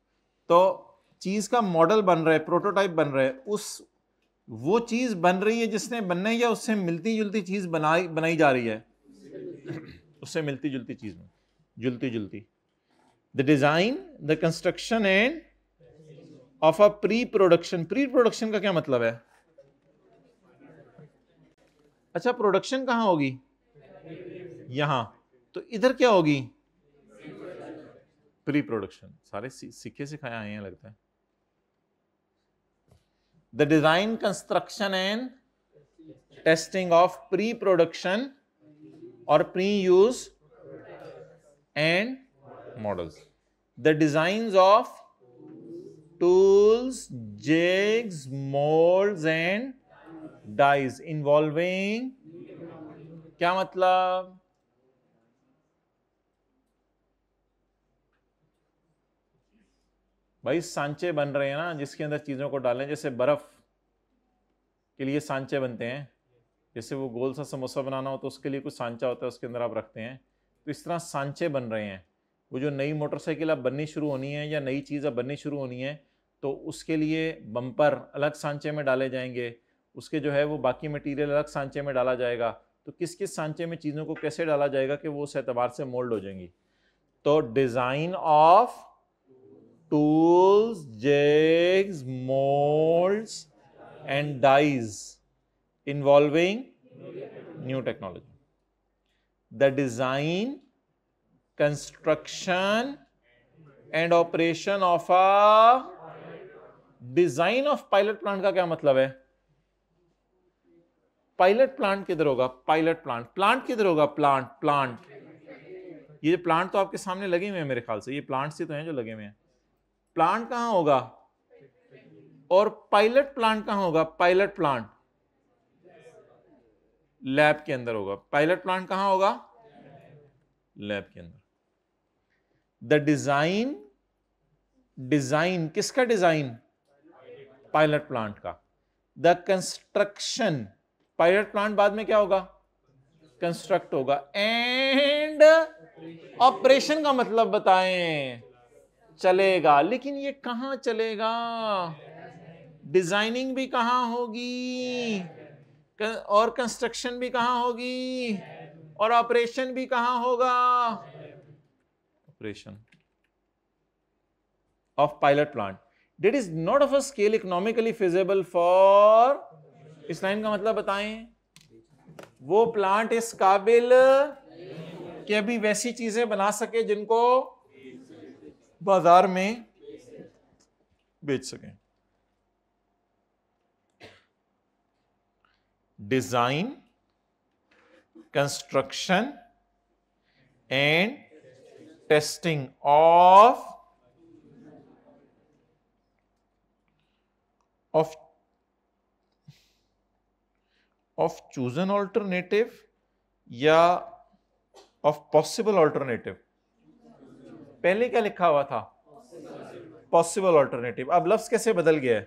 तो चीज़ का मॉडल बन रहा है प्रोटोटाइप बन रहा है उस वो चीज़ बन रही है जिसने बनना है या उससे मिलती जुलती चीज़ बनाई बनाई जा रही है उससे मिलती जुलती चीज़ में जुलती जुलती the design the construction and of a pre production pre production का क्या मतलब है अच्छा प्रोडक्शन कहाँ होगी यहाँ तो इधर क्या होगी प्री प्रोडक्शन सारे सीखे सिखाए आए हैं लगता है the design, construction and testing of pre-production or pre-use and models. The designs of tools, jigs, molds and dies involving क्या मतलब भाई सांचे बन रहे हैं ना जिसके अंदर चीज़ों को डालें जैसे बर्फ़ के लिए सांचे बनते हैं जैसे वो गोल सा समोसा बनाना हो तो उसके लिए कुछ सांचा होता है उसके अंदर आप रखते हैं तो इस तरह सांचे बन रहे हैं वो जो नई मोटरसाइकिल अब बननी शुरू होनी है या नई चीज़ अब बननी शुरू होनी है तो उसके लिए बम्पर अलग सांचे में डाले जाएंगे उसके जो है वो बाकी मटेरियल अलग सांचे में डाला जाएगा तो किस किस सांचे में चीज़ों को कैसे डाला जाएगा कि वो उस एतबार से मोल्ड हो जाएंगी तो design of tools, jigs, molds and dies involving new technology. The design, construction and operation of a design of pilot plant का क्या मतलब है पायलट प्लांट किधर होगा पायलट प्लांट प्लांट किधर होगा प्लांट प्लांट ये प्लांट तो आपके सामने लगे हुए हैं मेरे ख्याल से ये प्लांट्स ही तो हैं जो लगे हुए हैं प्लांट कहां होगा और पायलट प्लांट कहां होगा पायलट प्लांट लैब के अंदर होगा पायलट प्लांट कहां होगा लैब के अंदर द डिजाइन डिजाइन किसका डिजाइन पायलट प्लांट का द कंस्ट्रक्शन पायलट प्लांट बाद में क्या होगा कंस्ट्रक्ट होगा एंड ऑपरेशन का मतलब बताएं चलेगा लेकिन ये कहाँ चलेगा डिजाइनिंग भी कहाँ होगी और कंस्ट्रक्शन भी कहाँ होगी और ऑपरेशन भी कहाँ होगा operation of pilot plant that is not of a scale economically feasible for इस लाइन का मतलब बताएं वो प्लांट इस काबिल कि अभी वैसी चीजें बना सके जिनको बाजार में बेच सकें design construction and testing of of of chosen alternative या ऑफ पॉसिबल ऑल्टरनेटिव पहले क्या लिखा हुआ था पॉसिबल ऑल्टरनेटिव अब लफ्ज कैसे बदल गया है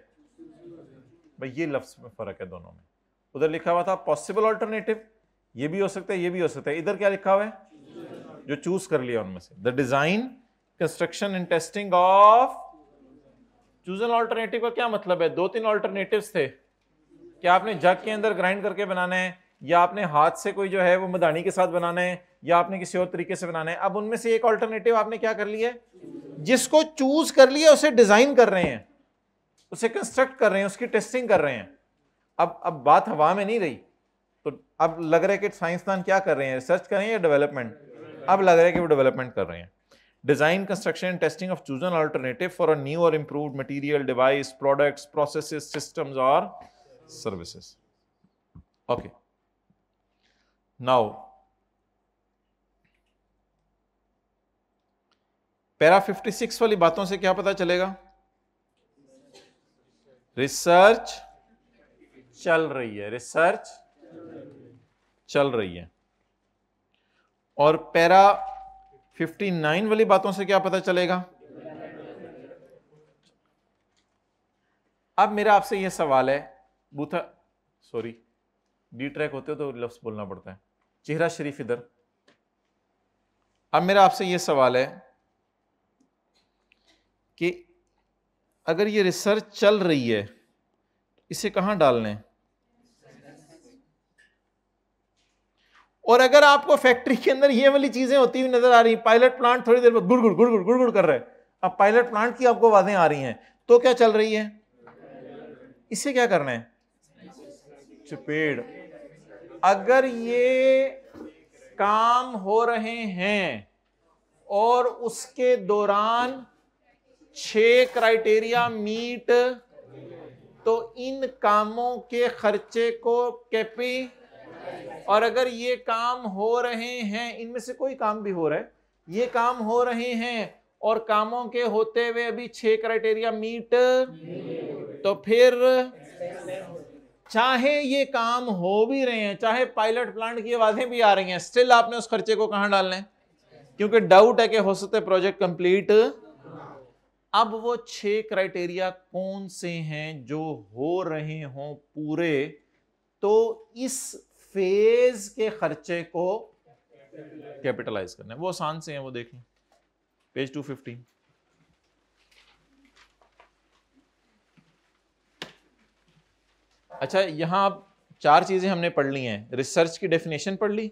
भाई ये लफ्ज में फर्क है दोनों में उधर लिखा हुआ था पॉसिबल ऑल्टरनेटिव ये भी हो सकता है ये भी हो सकता है इधर क्या लिखा हुआ है जो चूज कर लिया उनमें से the design construction and testing of chosen alternative का क्या मतलब है दो तीन ऑल्टरनेटिव थे क्या आपने जग के अंदर ग्राइंड करके बनाना है या आपने हाथ से कोई जो है वो मदानी के साथ बनाना है या आपने किसी और तरीके से बनाना है अब उनमें से एक ऑल्टरनेटिव आपने क्या कर लिया है जिसको चूज कर लिया उसे डिजाइन कर रहे हैं उसे कंस्ट्रक्ट कर रहे हैं उसकी टेस्टिंग कर रहे हैं अब अब बात हवा में नहीं रही तो अब लग रहा है कि साइंसदान क्या कर रहे हैं रिसर्च कर रहे हैं या डेवलपमेंट अब लग रहा है कि वो डेवलपमेंट कर रहे हैं design construction and testing of chosen alternative for a new और improve material device products process systems और सर्विसेज ओके Now, पैरा 56 वाली बातों से क्या पता चलेगा रिसर्च चल रही है रिसर्च चल रही है और पैरा 59 वाली बातों से क्या पता चलेगा अब मेरा आपसे यह सवाल है बूथा सॉरी डी ट्रैक होते हो तो लफ्स बोलना पड़ता है चेहरा शरीफ इधर अब मेरा आपसे ये सवाल है कि अगर ये रिसर्च चल रही है इसे कहाँ डालने और अगर आपको फैक्ट्री के अंदर ये वाली चीजें होती हुई नजर आ रही पायलट प्लांट थोड़ी देर बाद गुड़ गुड़ गुड़ गुड़ गुड़ गुड़ कर रहे हैं अब पायलट प्लांट की आपको आवाजें आ रही हैं तो क्या चल रही है इसे क्या करना है चपेड़ अगर ये काम हो रहे हैं और उसके दौरान छह क्राइटेरिया मीट तो इन कामों के खर्चे को कैपी और अगर ये काम हो रहे हैं इनमें से कोई काम भी हो रहा है ये काम हो रहे हैं और कामों के होते हुए अभी छह क्राइटेरिया मीट तो फिर चाहे ये काम हो भी रहे हैं चाहे पायलट प्लांट की आवाज़ें भी आ रही हैं स्टिल आपने उस खर्चे को कहां डालना है क्योंकि डाउट है कि हो सकते प्रोजेक्ट कंप्लीट अब वो छह क्राइटेरिया कौन से हैं जो हो रहे हों पूरे तो इस फेज के खर्चे को कैपिटलाइज करना है वो आसान से है वो देख लें पेज टू फिफ्टीन अच्छा यहाँ आप चार चीज़ें हमने पढ़ ली हैं रिसर्च की डेफिनेशन पढ़ ली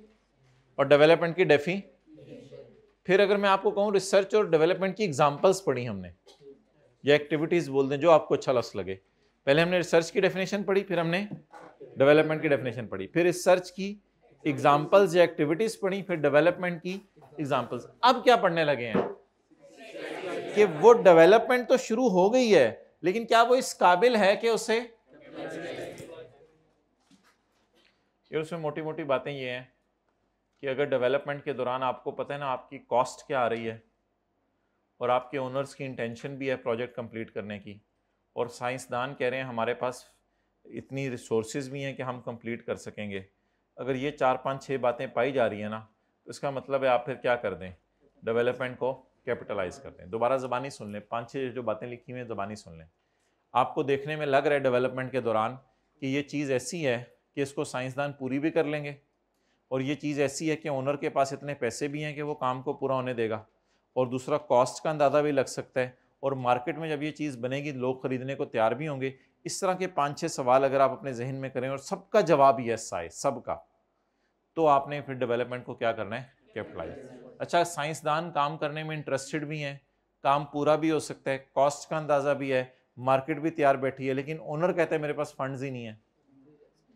और डेवलपमेंट की डेफी फिर अगर मैं आपको कहूँ रिसर्च और डेवलपमेंट की एग्जाम्पल्स पढ़ी हमने या एक्टिविटीज़ बोल दें जो आपको अच्छा लस लगे पहले हमने रिसर्च की डेफिनेशन पढ़ी फिर हमने डेवलपमेंट की डेफिनेशन पढ़ी फिर रिसर्च की एग्जाम्पल्स या एक्टिविटीज़ पढ़ी फिर डेवलपमेंट की एग्जाम्पल्स अब क्या पढ़ने लगे हैं कि वो डेवलपमेंट तो शुरू हो गई है लेकिन क्या वो इस काबिल है कि उसे ये उसमें मोटी मोटी बातें ये हैं कि अगर डेवलपमेंट के दौरान आपको पता है ना आपकी कॉस्ट क्या आ रही है और आपके ओनर्स की इंटेंशन भी है प्रोजेक्ट कंप्लीट करने की और साइंसदान कह रहे हैं हमारे पास इतनी रिसोर्स भी हैं कि हम कंप्लीट कर सकेंगे अगर ये चार पाँच छः बातें पाई जा रही हैं ना तो इसका मतलब है आप फिर क्या कर दें डेवलपमेंट को कैपिटलाइज़ कर दें दोबारा ज़बानी सुन लें पाँच छः जो बातें लिखी हुई हैं ज़बानी सुन लें आपको देखने में लग रहा है डेवलपमेंट के दौरान कि ये चीज़ ऐसी है कि इसको साइंसदान पूरी भी कर लेंगे और ये चीज़ ऐसी है कि ओनर के पास इतने पैसे भी हैं कि वो काम को पूरा होने देगा और दूसरा कॉस्ट का अंदाज़ा भी लग सकता है और मार्केट में जब ये चीज़ बनेगी लोग ख़रीदने को तैयार भी होंगे इस तरह के पाँच छः सवाल अगर आप अपने जहन में करें और सबका जवाब यस आए सबका तो आपने फिर डेवलपमेंट को क्या करना है कैपिटलाइज अच्छा साइंसदान काम करने में इंटरेस्टेड भी हैं काम पूरा भी हो सकता है कॉस्ट का अंदाज़ा भी है मार्केट भी तैयार बैठी है लेकिन ओनर कहते हैं मेरे पास फंड्स ही नहीं है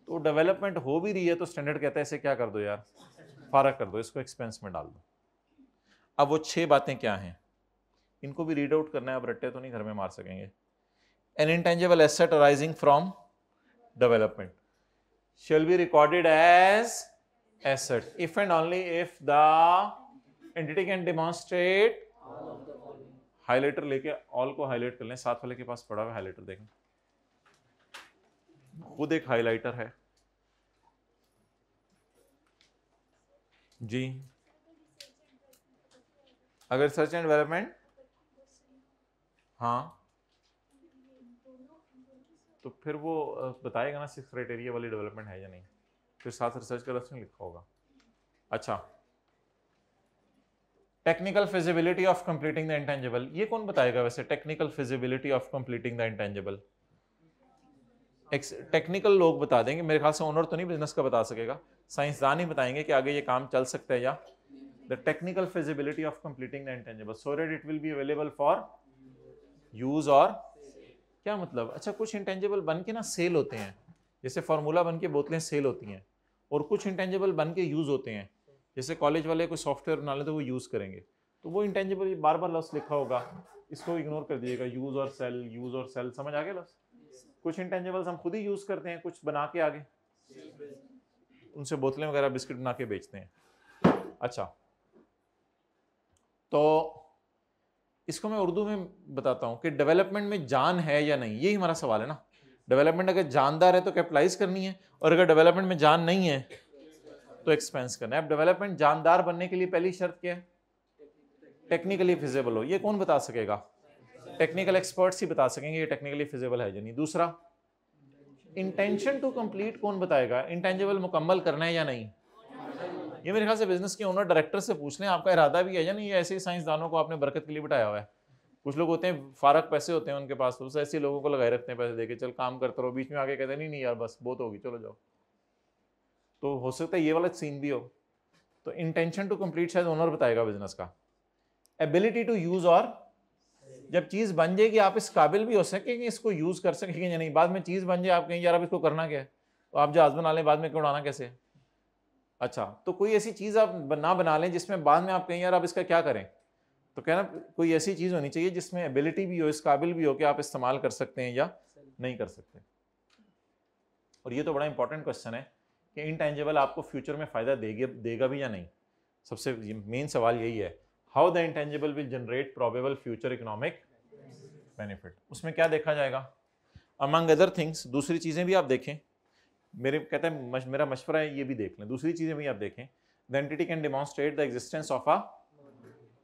तो डेवलपमेंट हो भी रही है तो स्टैंडर्ड कहता है इसे क्या कर दो यार फारक कर दो इसको एक्सपेंस में डाल दो अब वो छः बातें क्या हैं इनको भी रीड आउट करना है अब रट्टे तो नहीं घर में मार सकेंगे an intangible asset arising from development shall be recorded as asset if and only if the entity can demonstrate highlighter लेके ऑल को हाईलाइट कर लें साथ वाले के पास पड़ा हुआ हाईलाइटर देखें खुद एक हाइलाइटर है जी अगर सर्च एंड डेवलपमेंट हाँ तो फिर वो बताएगा ना सिक्स क्राइटेरिया वाली डेवलपमेंट है या नहीं फिर साथ रिसर्च का लक्ष्य लिखा होगा अच्छा technical feasibility of completing the intangible ये कौन बताएगा वैसे technical feasibility of completing the intangible एक टेक्निकल लोग बता देंगे मेरे ख्याल से ओनर तो नहीं बिजनेस का बता सकेगा साइंसदान ही बताएंगे कि आगे ये काम चल सकता है या the technical feasibility of completing the intangible so that it will be available for use और क्या मतलब अच्छा कुछ इंटेंजिबल बन के ना सेल होते हैं जैसे फार्मूला बन के बोतलें सेल होती हैं और कुछ इंटेंजिबल बन के यूज़ होते हैं जैसे कॉलेज वाले कोई सॉफ्टवेयर बना लेते तो वो यूज़ करेंगे तो वो इंटेंजिबल बार बार लफ्स लिखा होगा इसको इग्नोर कर दीजिएगा यूज़ और सेल यूज़ और सेल समझ आ गया लफ्स कुछ इंटेंजेबल्स हम खुद ही यूज़ करते हैं कुछ बना के आगे उनसे बोतलें वगैरह बिस्किट बना के बेचते हैं अच्छा तो इसको मैं उर्दू में बताता हूँ कि डेवलपमेंट में जान है या नहीं यही हमारा सवाल है ना डेवलपमेंट अगर जानदार है तो कैपिटलाइज करनी है और अगर डेवलपमेंट में जान नहीं है तो एक्सपेंस करना है अब डेवलपमेंट जानदार बनने के लिए पहली शर्त क्या है टेक्निकली फिजेबल हो ये कौन बता सकेगा टेक्निकल एक्सपर्ट्स ही बता सकेंगे ये टेक्निकली फिजिबल है या नहीं दूसरा इंटेंशन टू कंप्लीट कौन बताएगा इंटेंजिबल मुकम्मल करना है या नहीं ये मेरे ख्याल से बिजनेस के ओनर डायरेक्टर से पूछ लें आपका इरादा भी है या नहीं ऐसे ही साइंसदानों को आपने बरकत के लिए बिठाया हुआ है कुछ लोग होते हैं फारक पैसे होते हैं उनके पास तो ऐसे लोगों को लगाए रखते हैं पैसे देके चल काम करते रहो बीच में आके कहते नहीं नहीं यार बस बहुत होगी चलो जाओ तो हो सकता है ये वाला सीन भी हो तो इंटेंशन टू कंप्लीट शायद ओनर बताएगा बिजनेस का एबिलिटी टू यूज और जब चीज़ बन जाएगी आप इस काबिल भी हो सके कि इसको यूज़ कर सकेंगे या नहीं बाद में चीज़ बन जाए आप कहीं यार अब इसको करना क्या है तो आप जहाज़ बना लें बाद में क्यों उड़ाना कैसे अच्छा तो कोई ऐसी चीज़ आप ना बना लें जिसमें बाद में आप कहें यार आप इसका क्या करें तो कहना कोई ऐसी चीज़ होनी चाहिए जिसमें एबिलिटी भी हो इस काबिल भी हो कि आप इस्तेमाल कर सकते हैं या नहीं कर सकते और ये तो बड़ा इंपॉर्टेंट क्वेश्चन है कि इनटेंजेबल आपको फ्यूचर में फ़ायदा देगी देगा भी या नहीं सबसे मेन सवाल यही है how the intangible will generate probable future economic benefit उसमें क्या देखा जाएगा अमंग अदर थिंग्स दूसरी चीज़ें भी आप देखें मेरे कहते हैं मश, मेरा मशवरा है ये भी देख लें दूसरी चीज़ें भी आप देखें the entity can demonstrate the existence of ah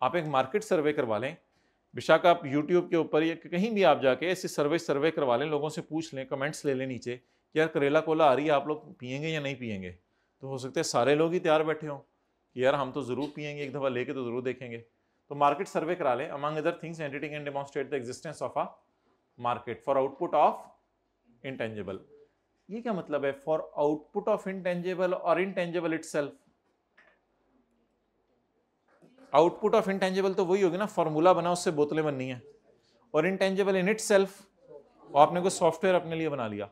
आप एक मार्केट सर्वे करवा लें बेशक आप यूट्यूब के ऊपर या कहीं भी आप जाके ऐसे सर्वे सर्वे करवा लें लोगों से पूछ लें कमेंट्स ले लें नीचे कि यार करेला कोला आ रही है आप लोग पियेंगे या नहीं पियेंगे तो हो सकता है सारे लोग ही तैयार बैठे हों कि यार हम तो ज़रूर पियेंगे एक दफ़ा लेके तो ज़रूर देखेंगे तो मार्केट सर्वे करा ले among other things entity can demonstrate the existence of a market for output of intangible ये क्या मतलब है फॉर आउटपुट ऑफ इंटेंजेबल और intangible it output of intangible तो वही होगी ना फॉर्मूला बना उससे बोतलें बननी है और इंटेंजेबल इन इट सेल्फ और आपने कोई सॉफ्टवेयर अपने लिए बना लिया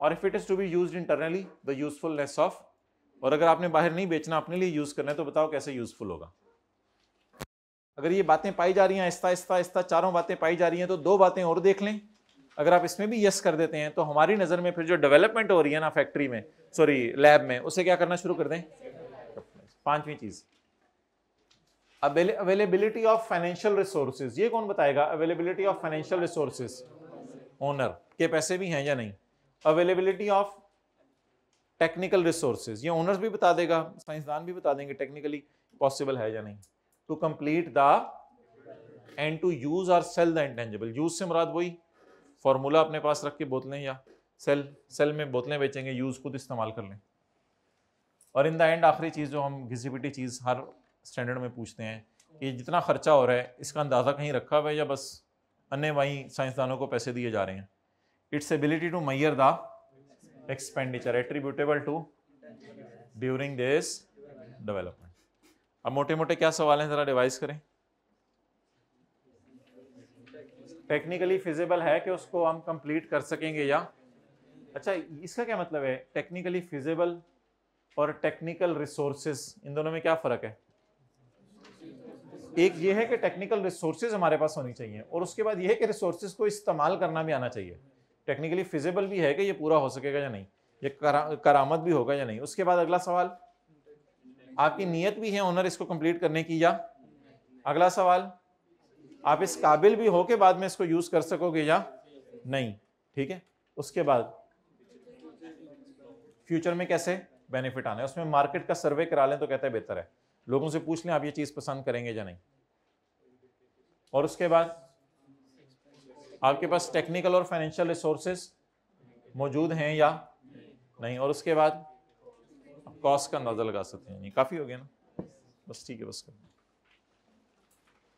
और if it is to be use internally the usefulness of और अगर आपने बाहर नहीं बेचना अपने लिए यूज़ करना है तो बताओ कैसे यूज़फुल होगा अगर ये बातें पाई जा रही हैं आहिस्ता आहिस्ता आहिस्ता चारों बातें पाई जा रही हैं तो दो बातें और देख लें अगर आप इसमें भी यस कर देते हैं तो हमारी नज़र में फिर जो डेवलपमेंट हो रही है ना फैक्ट्री में सॉरी लैब में उसे क्या करना शुरू कर दें पांचवी चीज़ अवेलेबिलिटी ऑफ फाइनेंशियल रिसोर्सेज ये कौन बताएगा availability of financial resources owner के पैसे भी हैं या नहीं अवेलेबिलिटी ऑफ टेक्निकल रिसोर्सेज ये ओनर्स भी बता देगा साइंसदान भी बता देंगे टेक्निकली पॉसिबल है या नहीं to complete the and to use or sell the intangible use से मुराद वही फार्मूला अपने पास रख के बोतलें या सेल सेल में बोतलें बेचेंगे यूज खुद इस्तेमाल कर लें और इन द एंड आखिरी चीज़ जो हम घिसी चीज़ हर स्टैंडर्ड में पूछते हैं कि जितना खर्चा हो रहा है इसका अंदाज़ा कहीं रखा हुआ है या बस अन्य वहीं साइंसदानों को पैसे दिए जा रहे हैं its ability to measure the expenditure attributable to during this development अब मोटे मोटे क्या सवाल हैं जरा डिवाइस करें टेक्निकली फिजिबल है कि उसको हम कंप्लीट कर सकेंगे या अच्छा इसका क्या मतलब है टेक्निकली फिजिबल और टेक्निकल रिसोर्सेज इन दोनों में क्या फ़र्क है एक ये है कि टेक्निकल रिसोर्सेज हमारे पास होनी चाहिए और उसके बाद ये है कि रिसोर्सेज को इस्तेमाल करना भी आना चाहिए टेक्निकली फिजिबल भी है कि ये पूरा हो सकेगा या नहीं ये करा, करामत भी होगा या नहीं उसके बाद अगला सवाल आपकी नीयत भी है ऑनर इसको कंप्लीट करने की या अगला सवाल आप इस काबिल भी हो के बाद में इसको यूज़ कर सकोगे या नहीं ठीक है उसके बाद फ्यूचर में कैसे बेनिफिट आना है उसमें मार्केट का सर्वे करा लें तो कहते हैं बेहतर है लोगों से पूछ लें आप ये चीज़ पसंद करेंगे या नहीं और उसके बाद आपके पास टेक्निकल और फाइनेंशियल रिसोर्सेज मौजूद हैं या नहीं और उसके बाद कॉस्ट का अंदाज़ा लगा सकते हैं नहीं काफ़ी हो गया ना बस ठीक है बस कर